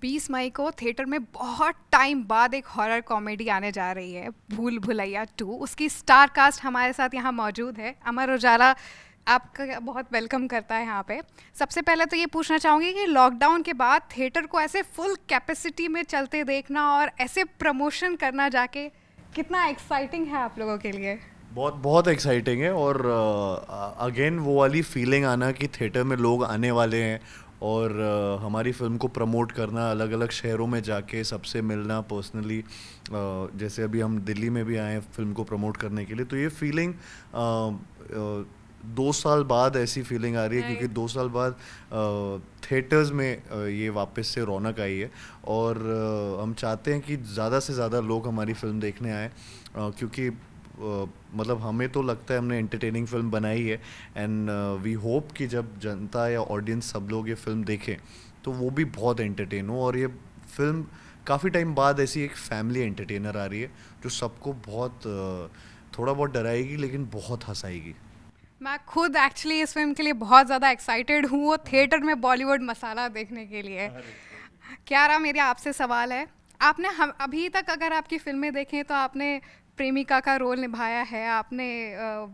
बीस मई को थिएटर में बहुत टाइम बाद एक हॉरर कॉमेडी आने जा रही है भूल भुलैया टू उसकी स्टार कास्ट हमारे साथ यहाँ मौजूद है अमर उजाला आपका बहुत वेलकम करता है यहाँ पे सबसे पहले तो ये पूछना चाहूँगी कि लॉकडाउन के बाद थिएटर को ऐसे फुल कैपेसिटी में चलते देखना और ऐसे प्रमोशन करना जाके कितना एक्साइटिंग है आप लोगों के लिए बहुत बहुत एक्साइटिंग है और अगेन uh, वो वाली फीलिंग आना कि थिएटर में लोग आने वाले हैं और uh, हमारी फिल्म को प्रमोट करना अलग अलग शहरों में जाके सबसे मिलना पर्सनली uh, जैसे अभी हम दिल्ली में भी आए हैं फिल्म को प्रमोट करने के लिए तो ये फीलिंग uh, दो साल बाद ऐसी फीलिंग आ रही है क्योंकि दो साल बाद थिएटर्स में ये वापस से रौनक आई है और हम चाहते हैं कि ज़्यादा से ज़्यादा लोग हमारी फिल्म देखने आए क्योंकि मतलब हमें तो लगता है हमने एंटरटेनिंग फिल्म बनाई है एंड वी होप कि जब जनता या ऑडियंस सब लोग ये फिल्म देखें तो वो भी बहुत एंटरटेन हो और ये फिल्म काफ़ी टाइम बाद ऐसी एक फैमिली एंटरटेनर आ रही है जो सबको बहुत थोड़ा बहुत डराएगी लेकिन बहुत हंसाएगी मैं खुद एक्चुअली इस फिल्म के लिए बहुत ज़्यादा एक्साइटेड हूँ वो थिएटर में बॉलीवुड मसाला देखने के लिए क्या रहा मेरे आपसे सवाल है आपने हम अभी तक अगर आपकी फिल्में देखें तो आपने प्रेमिका का रोल निभाया है आपने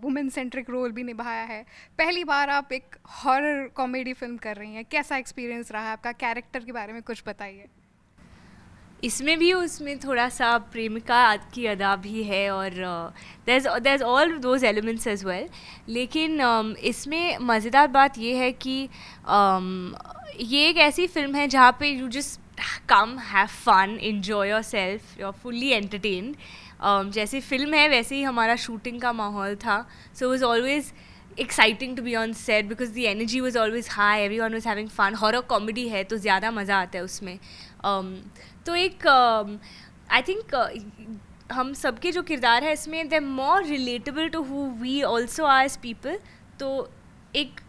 वुमेन सेंट्रिक रोल भी निभाया है पहली बार आप एक हॉरर कॉमेडी फिल्म कर रही हैं कैसा एक्सपीरियंस रहा है आपका कैरेक्टर के बारे में कुछ बताइए इसमें भी उसमें थोड़ा सा प्रेमिका की अदा भी है और there is all those elements as well लेकिन um, इसमें मज़ेदार बात यह है कि um, ये एक ऐसी फिल्म है जहाँ पे you just come have fun enjoy yourself you are fully entertained um, जैसी फिल्म है वैसे ही हमारा शूटिंग का माहौल था so was always exciting to be on set because the energy was always high everyone was having fun horror comedy है तो ज़्यादा मज़ा आता है उसमें um, तो एक आई uh, थिंक uh, हम सबके जो किरदार है इसमें they more relatable to who we also are as people तो एक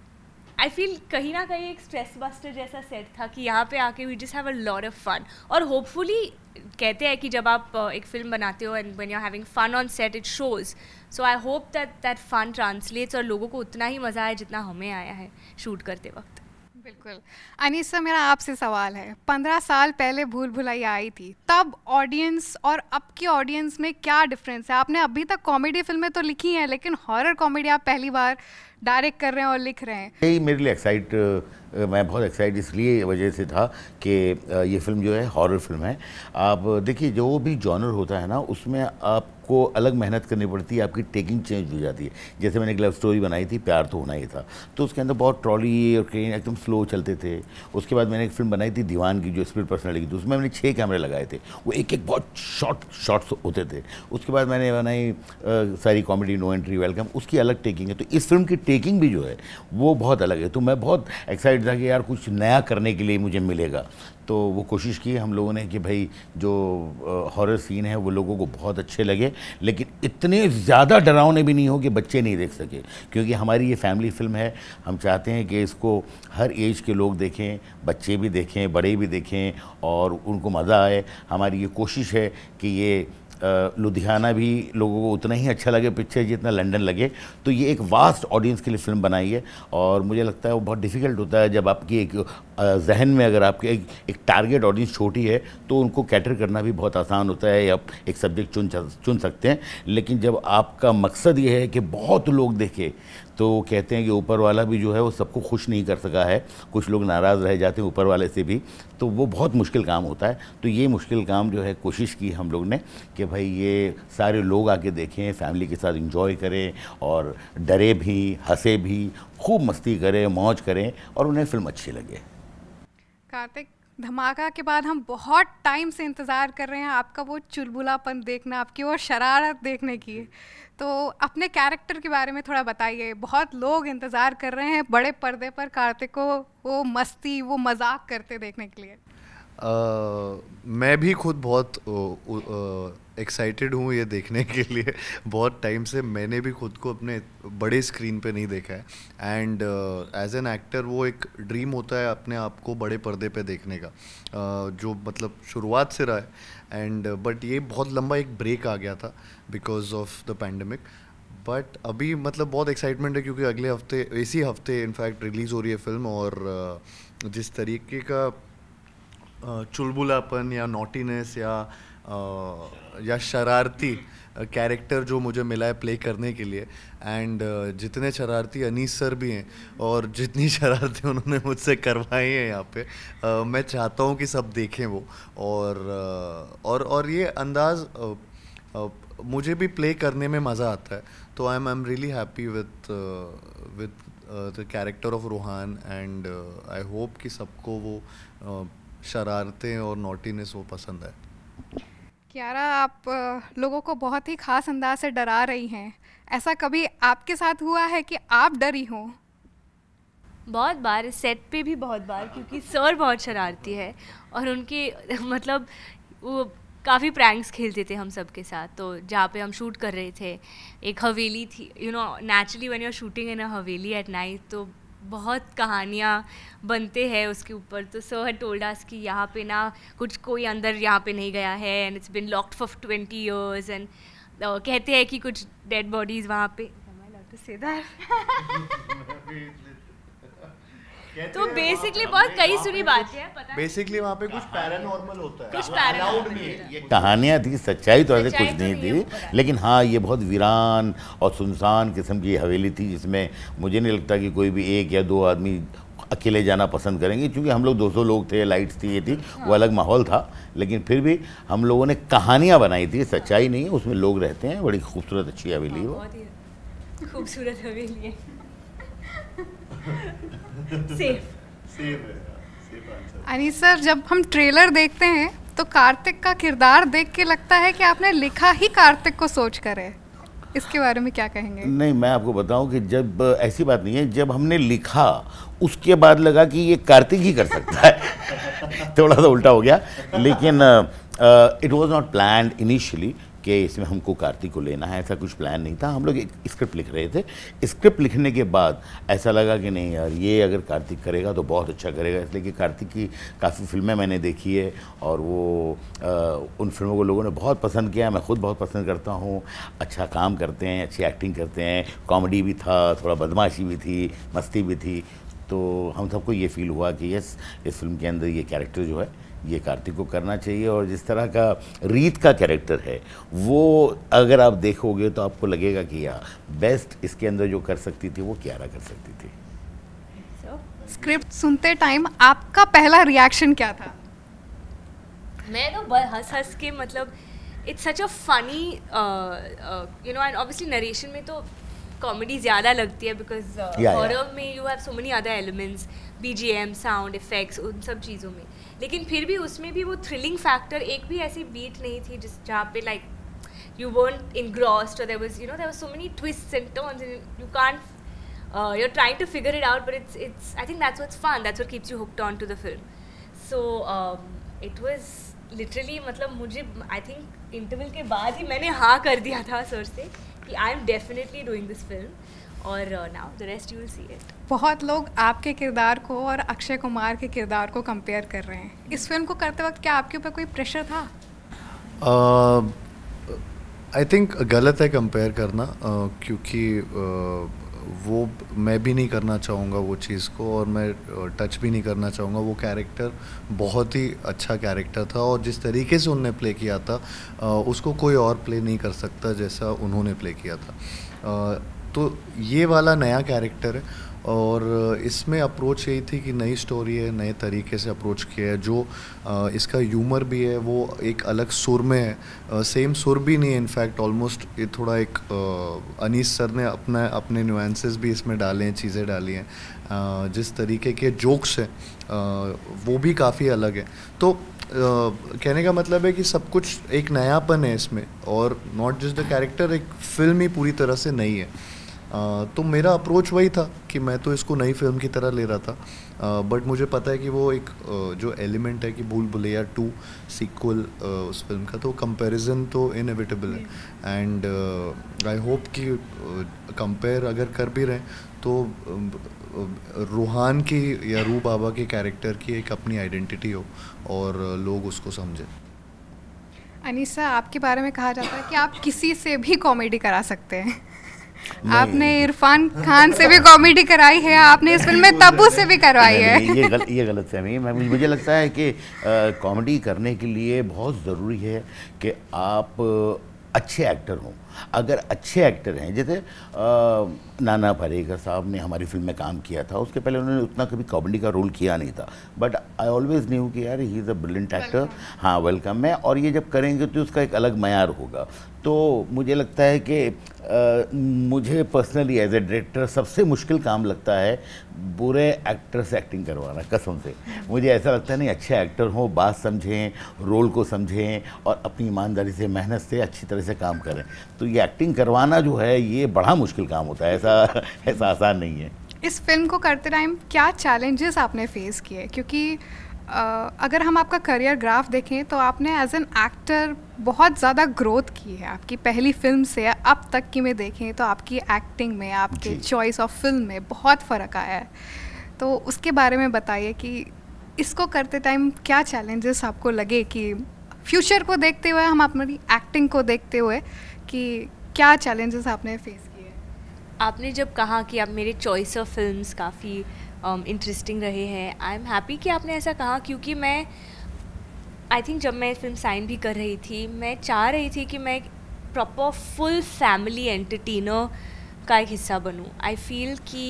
आई फील कहीं ना कहीं एक स्ट्रेस बस्टर जैसा सेट था कि यहाँ पे आके we just have a lot of fun और होपफुली कहते हैं कि जब आप एक फिल्म बनाते हो and when you having fun on set it shows so I hope that that fun translates और लोगों को उतना ही मज़ा आया जितना हमें आया है शूट करते वक्त बिल्कुल अनीसा मेरा आपसे सवाल है पंद्रह साल पहले भूल भुलाई आई थी तब ऑडियंस और अब की ऑडियंस में क्या डिफरेंस है आपने अभी तक कॉमेडी फिल्में तो लिखी हैं लेकिन हॉरर कॉमेडी आप पहली बार डायरेक्ट कर रहे हैं और लिख रहे हैं यही मेरे लिए एक्साइट मैं बहुत एक्साइट इसलिए वजह से था कि ये फिल्म जो है हॉरर फिल्म है आप देखिए जो भी जॉनर होता है ना उसमें आप आपको अलग मेहनत करनी पड़ती है आपकी टेकिंग चेंज हो जाती है जैसे मैंने एक लव स्टोरी बनाई थी प्यार तो होना ही था तो उसके अंदर बहुत ट्रॉली और ट्रेन एकदम स्लो चलते थे उसके बाद मैंने एक फिल्म बनाई थी दीवान की जो स्पीड पर्सनैलिटी थी उसमें मैंने छः कैमरे लगाए थे वो एक एक बहुत शॉर्ट शॉर्ट्स होते थे उसके बाद मैंने बनाई सारी कॉमेडी नो एंट्री वेलकम उसकी अलग टेकिंग है तो इस फिल्म की टेकिंग भी जो है वो बहुत अलग है तो मैं बहुत एक्साइटेड था कि यार कुछ नया करने के लिए मुझे मिलेगा तो वो कोशिश की हम लोगों ने कि भाई जो हॉरर सीन है वो लोगों को बहुत अच्छे लगे लेकिन इतने ज़्यादा डरावने भी नहीं हो कि बच्चे नहीं देख सके क्योंकि हमारी ये फैमिली फिल्म है हम चाहते हैं कि इसको हर एज के लोग देखें बच्चे भी देखें बड़े भी देखें और उनको मज़ा आए हमारी ये कोशिश है कि ये लुधियाना भी लोगों को उतना ही अच्छा लगे पिक्चर जितना लंदन लगे तो ये एक वास्ट ऑडियंस के लिए फिल्म बनाई है और मुझे लगता है वो बहुत डिफ़िकल्ट होता है जब आपकी एक जहन में अगर आपके एक, एक टारगेट ऑडियंस छोटी है तो उनको कैटर करना भी बहुत आसान होता है आप एक सब्जेक्ट चुन चुन सकते हैं लेकिन जब आपका मकसद ये है कि बहुत लोग देखें तो कहते हैं कि ऊपर वाला भी जो है वो सबको खुश नहीं कर सका है कुछ लोग नाराज़ रह जाते हैं ऊपर वाले से भी तो वो बहुत मुश्किल काम होता है तो ये मुश्किल काम जो है कोशिश की हम लोग ने कि भाई ये सारे लोग आके देखें फैमिली के साथ इंजॉय करें और डरे भी हंसे भी खूब मस्ती करें मौज करें और उन्हें फिल्म अच्छी लगे कार्तिक धमाका के बाद हम बहुत टाइम से इंतज़ार कर रहे हैं आपका वो चुलबुलापन देखना आपकी वो शरारत देखने की तो अपने कैरेक्टर के बारे में थोड़ा बताइए बहुत लोग इंतज़ार कर रहे हैं बड़े पर्दे पर कार्तिक को वो मस्ती वो मजाक करते देखने के लिए आ, मैं भी खुद बहुत एक्साइटेड हूँ ये देखने के लिए बहुत टाइम से मैंने भी खुद को अपने बड़े स्क्रीन पे नहीं देखा है एंड एज एन एक्टर वो एक ड्रीम होता है अपने आप को बड़े पर्दे पे देखने का uh, जो मतलब शुरुआत से रहा है एंड बट uh, ये बहुत लंबा एक ब्रेक आ गया था because of the pandemic but अभी मतलब बहुत एक्साइटमेंट है क्योंकि अगले हफ्ते इसी हफ्ते इनफैक्ट रिलीज़ हो रही है फिल्म और uh, जिस तरीके का uh, चुलबुलापन या नोटिनेस या या शरारती कैरेक्टर जो मुझे मिला है प्ले करने के लिए एंड जितने शरारती अनीस सर भी हैं और जितनी शरारती उन्होंने मुझसे करवाई हैं यहाँ पे मैं चाहता हूँ कि सब देखें वो और और और ये अंदाज़ मुझे भी प्ले करने में मज़ा आता है तो I am I am really happy with with the character of Roohan and I hope कि सबको वो शरारतें और नोटिनेस वो पसंद है क्यारा आप लोगों को बहुत ही खास अंदाज से डरा रही हैं ऐसा कभी आपके साथ हुआ है कि आप डरी हों बहुत बार सेट पे भी बहुत बार क्योंकि सर बहुत शरारती है और उनके मतलब वो काफ़ी प्रैंक्स खेलते थे हम सबके साथ तो जहाँ पे हम शूट कर रहे थे एक हवेली थी you know naturally when you are shooting in a haveli at night तो बहुत कहानियाँ बनते हैं उसके ऊपर तो सर है टोल्ड आस कि यहाँ पे ना कुछ कोई अंदर यहाँ पे नहीं गया है and it's been locked for twenty years and कहते हैं कि कुछ डेड बॉडीज़ वहाँ पे से तो बेसिकली बहुत कई सुनी बात है बेसिकली वहाँ पे कुछ पैरानॉर्मल होता है कुछ पैरानॉर्मल कहानियाँ थी सच्चाई तो ऐसे कुछ तो नहीं थी लेकिन हाँ ये बहुत वीरान और सुनसान किस्म की हवेली थी जिसमें मुझे नहीं लगता कि कोई भी एक या दो आदमी अकेले जाना पसंद करेंगे क्योंकि हम लोग 200 लोग थे लाइट्स थी ये थी हाँ। वो अलग माहौल था लेकिन फिर भी हम लोगों ने कहानियाँ बनाई थी सच्चाई नहीं है उसमें लोग रहते हैं बड़ी खूबसूरत अच्छी हवेली हाँ, है खूबसूरत हवेली है हाँ, अनी सर जब हम ट्रेलर देखते हैं तो कार्तिक का किरदार देख के लगता है कि आपने लिखा ही कार्तिक को सोच कर है इसके बारे में क्या कहेंगे नहीं मैं आपको बताऊं कि जब ऐसी बात नहीं है जब हमने लिखा उसके बाद लगा कि ये कार्तिक ही कर सकता है थोड़ा सा उल्टा हो गया लेकिन it was not plan initially कि इसमें हमको कार्तिक को लेना है ऐसा कुछ प्लान नहीं था हम लोग एक स्क्रिप्ट लिख रहे थे स्क्रिप्ट लिखने के बाद ऐसा लगा कि नहीं यार ये अगर कार्तिक करेगा तो बहुत अच्छा करेगा इसलिए कि कार्तिक की काफ़ी फिल्में मैंने देखी है और वो आ, उन फिल्मों को लोगों ने बहुत पसंद किया मैं खुद बहुत पसंद करता हूँ अच्छा काम करते हैं अच्छी एक्टिंग करते हैं कॉमेडी भी था थोड़ा बदमाशी भी थी मस्ती भी थी तो हम सबको ये फील हुआ कि यस इस फिल्म के अंदर ये कैरेक्टर जो है ये कार्तिक को करना चाहिए और जिस तरह का रीत का कैरेक्टर है वो अगर आप देखोगे तो आपको लगेगा कि यहाँ बेस्ट इसके अंदर जो कर सकती थी वो क्यारा कर सकती थी स्क्रिप्ट सुनते टाइम आपका पहला रिएक्शन क्या था मैं तो हंस हंस के मतलब it's such a funny you know and obviously narration में तो कॉमेडी ज़्यादा लगती है बिकॉज हॉरर uh, में you have so many other elements B G M sound effects उन सब चीज़ों में लेकिन फिर भी उसमें भी वो थ्रिलिंग फैक्टर एक भी ऐसी बीट नहीं थी जिस जहाँ पे like you want engrossed और there was you know there was so many twist symptoms you can't you are to figure it out but it's it's I think that's what's fun that's what keeps you hooked on to the film so it was literally मतलब मुझे I think interview के बाद ही मैंने हाँ कर दिया था sir से कि I am definitely doing this film और now the rest you will see it बहुत लोग आपके किरदार को और अक्षय कुमार के किरदार को कंपेयर कर रहे हैं इस फिल्म को करते वक्त क्या आपके ऊपर कोई प्रेशर था आई uh, थिंक गलत है कंपेयर करना uh, क्योंकि uh, वो मैं भी नहीं करना चाहूँगा वो चीज़ को और मैं टच भी नहीं करना चाहूँगा वो कैरेक्टर बहुत ही अच्छा कैरेक्टर था और जिस तरीके से उनने प्ले किया था उसको कोई और प्ले नहीं कर सकता जैसा उन्होंने प्ले किया था तो ये वाला नया कैरेक्टर है और इसमें अप्रोच यही थी कि नई स्टोरी है नए तरीके से अप्रोच किया है जो इसका यूमर भी है वो एक अलग सुर में है सेम सुर भी नहीं है इनफैक्ट ऑलमोस्ट ये थोड़ा एक अनीस सर ने अपना अपने न्यूंसेस भी इसमें डाले हैं चीज़ें डाली हैं जिस तरीके के जोक्स हैं वो भी काफ़ी अलग है तो कहने का मतलब है कि सब कुछ एक नयापन है इसमें और नॉट जस्ट द कैरेक्टर एक फिल्म ही पूरी तरह से नई है तो मेरा अप्रोच वही था कि मैं तो इसको नई फिल्म की तरह ले रहा था बट मुझे पता है कि वो एक जो एलिमेंट है कि भूल भुलैया टू सीक्वल उस फिल्म का तो कंपैरिजन तो इनएविटेबल है एंड आई होप कि कंपेयर अगर कर भी रहे तो रूहान की या रू बाबा के कैरेक्टर की एक अपनी आइडेंटिटी हो और लोग उसको समझें अनिसा आपके बारे में कहा जाता है कि आप किसी से भी कॉमेडी करा सकते हैं आपने इरफान खान से भी कॉमेडी कराई है आपने इस फिल्म में तबू से भी करवाई है ये गल, ये गलत फहमी है मुझे लगता है कि कॉमेडी करने के लिए बहुत ज़रूरी है कि आप अच्छे एक्टर हों अगर अच्छे एक्टर हैं जैसे नाना परेकर साहब ने हमारी फिल्म में काम किया था उसके पहले उन्होंने उतना कभी कॉमेडी का रोल किया नहीं था बट आई ऑलवेज न्यू कि यार he is a brilliant actor हाँ वेलकम है और ये जब करेंगे तो उसका एक अलग मैार होगा तो मुझे लगता है कि मुझे पर्सनली एज ए डायरेक्टर सबसे मुश्किल काम लगता है बुरे एक्टर से एक्टिंग करवाना कसम से मुझे ऐसा लगता है नहीं अच्छे एक्टर हों बात समझें रोल को समझें और अपनी ईमानदारी से मेहनत से अच्छी तरह से काम करें तो ये एक्टिंग करवाना जो है ये बड़ा मुश्किल काम होता है ऐसा ऐसा आसान नहीं है इस फिल्म को करते टाइम क्या चैलेंजेस आपने फेस किए क्योंकि अगर हम आपका करियर ग्राफ देखें तो आपने एज एन एक्टर बहुत ज़्यादा ग्रोथ की है आपकी पहली फिल्म से अब तक की में देखें तो आपकी एक्टिंग में आपके चॉइस ऑफ फिल्म में बहुत फ़र्क आया है तो उसके बारे में बताइए कि इसको करते टाइम क्या चैलेंजेस आपको लगे कि फ्यूचर को देखते हुए हम अपनी एक्टिंग को देखते हुए कि क्या चैलेंजेस आपने फेस किए आपने जब कहा कि आप मेरे चॉइस ऑफ फिल्म्स काफ़ी इंटरेस्टिंग um, रहे हैं आई एम हैप्पी कि आपने ऐसा कहा क्योंकि मैं आई थिंक जब मैं फिल्म साइन भी कर रही थी मैं चाह रही थी कि मैं प्रॉपर फुल फैमिली एंटरटेनर का एक हिस्सा बनूँ आई फील कि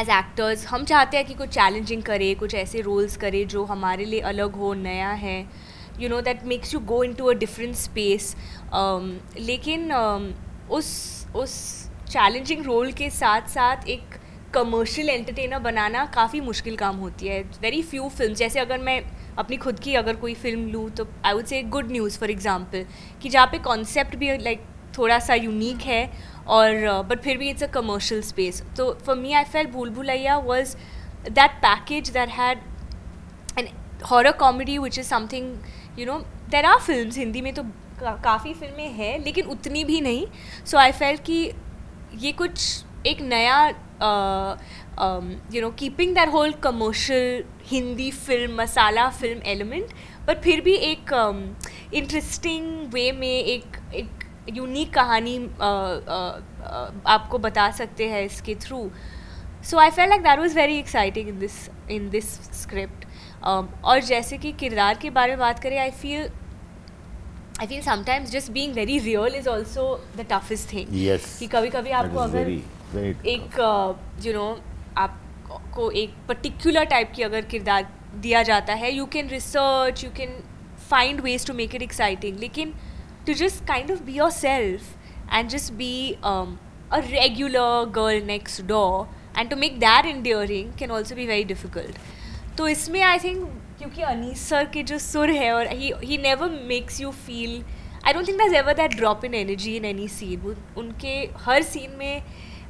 एज एक्टर्स हम चाहते हैं कि कुछ चैलेंजिंग करे कुछ ऐसे रोल्स करे जो हमारे लिए अलग हो नया है you know that makes you go in to a different space लेकिन um, उस उस चैलेंजिंग रोल के साथ साथ एक कमर्शियल एंटरटेनर बनाना काफ़ी मुश्किल काम होती है वेरी फ्यू फिल्म जैसे अगर मैं अपनी खुद की अगर कोई फिल्म लूँ तो I would say good news for example कि जहाँ पे कॉन्सेप्ट भी लाइक like, थोड़ा सा यूनिक है और बट फिर भी इट्स अ कमर्शियल स्पेस तो for me I felt Bhool Bhulaiyaa was that package that had an horror comedy which is something you know there are film Hindi में तो का, काफ़ी फिल्में हैं लेकिन उतनी भी नहीं सो आई फेल कि ये कुछ एक नया you know keeping that whole commercial Hindi film masala film element but फिर भी एक इंटरेस्टिंग um, वे में एक एक यूनिक कहानी uh, uh, uh, आपको बता सकते हैं इसके through so I feel like that was very exciting in this in this script और जैसे कि किरदार के बारे में बात करें I feel I feel sometimes just being very real is also the toughest thing कि कभी कभी आपको अगर एक यू नो आपको एक पर्टिकुलर टाइप की अगर किरदार दिया जाता है you can research you can find ways to make it exciting लेकिन to just kind of be yourself and just be a regular girl next door and to make that endearing can also be very difficult तो इसमें I think क्योंकि Anees sir के जो सुर है और he he never makes you feel I don't think that ever that drop in energy in any scene उनके हर सीन में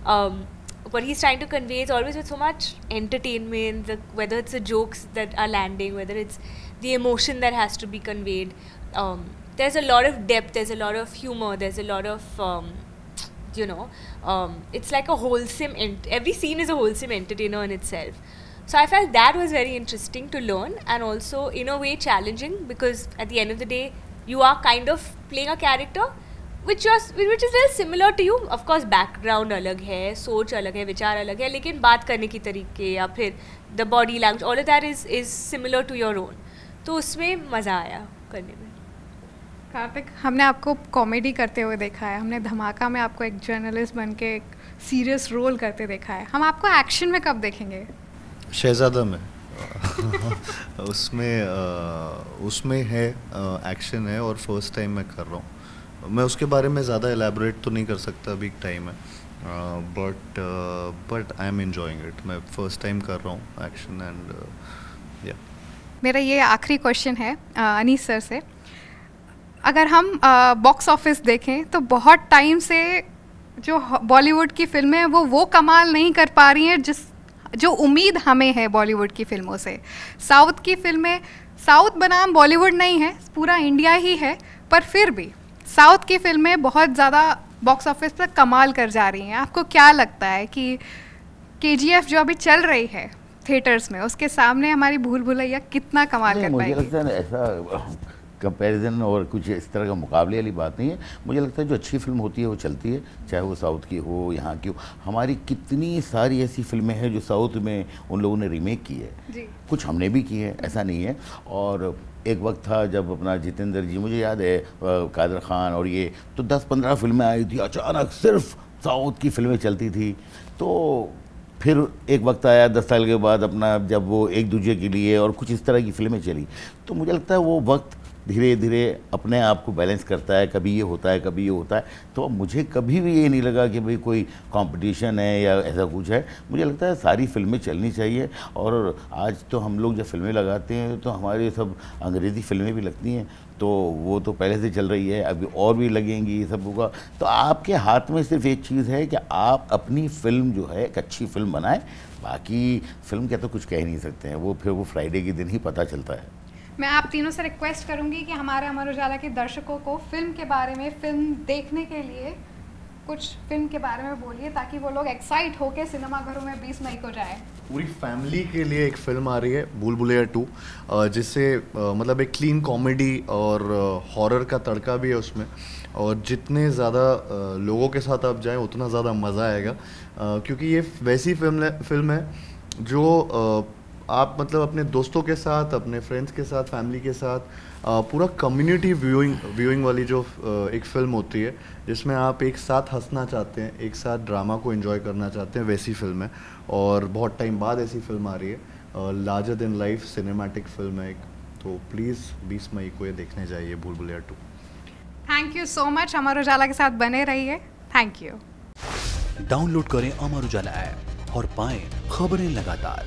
um, what he's trying to convey is always with so much entertainment, the, whether it's the jokes that are landing, whether it's the emotion that has to be conveyed. Um, there's a lot of depth, there's a lot of humor, there's a lot of, um, you know, um, it's like a wholesome, every scene is a wholesome entertainer in itself. So I felt that was very interesting to learn and also, in a way, challenging because at the end of the day, you are kind of playing a character which was which is very similar to you of course background अलग है सोच अलग है विचार अलग है लेकिन बात करने के तरीके या फिर the body language all that is is similar to your own तो उसमें मज़ा आया करने में कार्तिक हमने आपको कॉमेडी करते हुए देखा है हमने धमाका में आपको एक जर्नलिस्ट बन के एक सीरियस रोल करते देखा है हम आपको एक्शन में कब देखेंगे शहजादा में उसमें उसमें है एक्शन है और फर्स्ट टाइम मैं कर रहा हूँ मैं उसके बारे में ज़्यादा एलेबरेट तो नहीं कर सकता अभी टाइम है but but I am enjoying it मैं फर्स्ट टाइम कर रहा हूँ एक्शन एंड या मेरा ये आखिरी क्वेश्चन है uh, अनीस सर से अगर हम बॉक्स uh, ऑफिस देखें तो बहुत टाइम से जो बॉलीवुड की फिल्में हैं वो वो कमाल नहीं कर पा रही हैं जिस जो उम्मीद हमें है बॉलीवुड की फिल्मों से साउथ की फिल्में साउथ बनाम बॉलीवुड नहीं है पूरा इंडिया ही है पर फिर भी साउथ की फिल्में बहुत ज़्यादा बॉक्स ऑफिस पर कमाल कर जा रही हैं आपको क्या लगता है कि के जो अभी चल रही है थिएटर्स में उसके सामने हमारी भूल भुलैया कितना कमाल कर मुझे लगता है ऐसा कंपैरिजन और कुछ इस तरह का मुकाबले वाली बात नहीं है मुझे लगता है जो अच्छी फिल्म होती है वो चलती है चाहे वो साउथ की हो यहाँ की हो हमारी कितनी सारी ऐसी फिल्में हैं जो साउथ में उन लोगों ने रीमेक की है कुछ हमने भी की है ऐसा नहीं है और एक वक्त था जब अपना जितेंद्र जी मुझे याद है कादर ख़ान और ये तो दस पंद्रह फिल्में आई थी अचानक सिर्फ साउथ की फिल्में चलती थी तो फिर एक वक्त आया दस साल के बाद अपना जब वो एक दूसरे के लिए और कुछ इस तरह की फिल्में चली तो मुझे लगता है वो वक्त धीरे धीरे अपने आप को बैलेंस करता है कभी ये होता है कभी ये होता है तो मुझे कभी भी ये नहीं लगा कि भाई कोई कंपटीशन है या ऐसा कुछ है मुझे लगता है सारी फिल्में चलनी चाहिए और आज तो हम लोग जब फिल्में लगाते हैं तो हमारे सब अंग्रेज़ी फिल्में भी लगती हैं तो वो तो पहले से चल रही है अभी और भी लगेंगी ये सब होगा तो आपके हाथ में सिर्फ एक चीज़ है कि आप अपनी फिल्म जो है एक अच्छी फिल्म बनाएं बाकी फिल्म क्या तो कुछ कह नहीं सकते हैं वो फिर वो फ्राइडे के दिन ही पता चलता है मैं आप तीनों से रिक्वेस्ट करूंगी कि हमारे अमर उजाला के दर्शकों को फिल्म के बारे में फिल्म देखने के लिए कुछ फिल्म के बारे में बोलिए ताकि वो लोग एक्साइट होके सिनेमाघरों में बीस मई को जाए पूरी फैमिली के लिए एक फिल्म आ रही है भूल भुलैया टू जिससे मतलब एक क्लीन कॉमेडी और हॉरर का तड़का भी है उसमें और जितने ज़्यादा लोगों के साथ आप जाएं उतना ज़्यादा मज़ा आएगा क्योंकि ये वैसी फिल्म फिल्म है जो आप मतलब अपने दोस्तों के साथ अपने फ्रेंड्स के साथ फैमिली के साथ आ, पूरा कम्युनिटी व्यूइंग व्यूइंग वाली जो एक फ़िल्म होती है जिसमें आप एक साथ हंसना चाहते हैं एक साथ ड्रामा को एंजॉय करना चाहते हैं वैसी फिल्म है और बहुत टाइम बाद ऐसी फिल्म आ रही है larger than life cinematic film है एक तो प्लीज़ बीस मई को ये देखने जाइए Bhool Bhulaiyaa two thank you so much Amar Ujala के साथ बने रहिए थैंक यू डाउनलोड करें अमर उजाला ऐप और पाएं खबरें लगातार